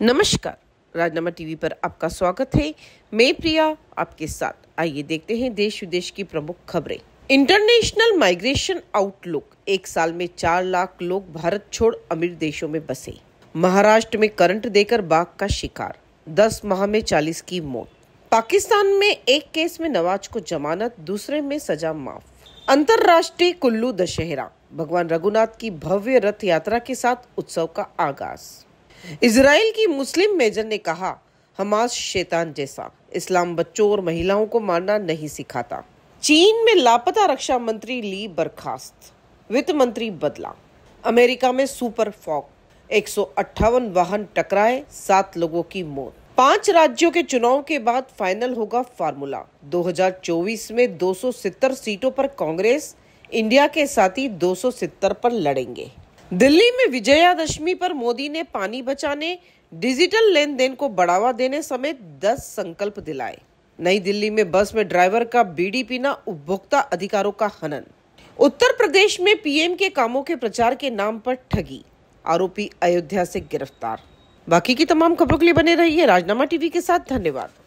नमस्कार राजनामा टीवी पर आपका स्वागत है मैं प्रिया आपके साथ आइए देखते हैं देश विदेश की प्रमुख खबरें इंटरनेशनल माइग्रेशन आउटलुक एक साल में चार लाख लोग भारत छोड़ अमीर देशों में बसे महाराष्ट्र में करंट देकर बाघ का शिकार दस माह में चालीस की मौत पाकिस्तान में एक केस में नवाज को जमानत दूसरे में सजा माफ अंतरराष्ट्रीय कुल्लू दशहरा भगवान रघुनाथ की भव्य रथ यात्रा के साथ उत्सव का आगाज इसराइल की मुस्लिम मेजर ने कहा हमास शैतान जैसा इस्लाम बच्चों और महिलाओं को मारना नहीं सिखाता चीन में लापता रक्षा मंत्री ली बर्खास्त वित्त मंत्री बदला अमेरिका में सुपर फॉक एक वाहन टकराए सात लोगों की मौत पांच राज्यों के चुनाव के बाद फाइनल होगा फार्मूला 2024 में 270 सीटों पर कांग्रेस इंडिया के साथी 270 पर लड़ेंगे दिल्ली में विजयादशमी पर मोदी ने पानी बचाने डिजिटल लेन देन को बढ़ावा देने समेत 10 संकल्प दिलाए नई दिल्ली में बस में ड्राइवर का बीड़ी पीना उपभोक्ता अधिकारों का हनन उत्तर प्रदेश में पीएम के कामों के प्रचार के नाम पर ठगी आरोपी अयोध्या से गिरफ्तार बाकी की तमाम खबरों के लिए बने रहिए राजनामा टीवी के साथ धन्यवाद